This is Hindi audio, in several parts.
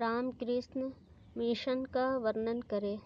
रामकृष्ण मिशन का वर्णन करें?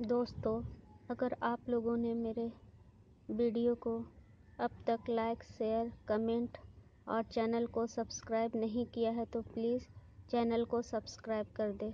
दोस्तों अगर आप लोगों ने मेरे वीडियो को अब तक लाइक शेयर कमेंट और चैनल को सब्सक्राइब नहीं किया है तो प्लीज़ चैनल को सब्सक्राइब कर दें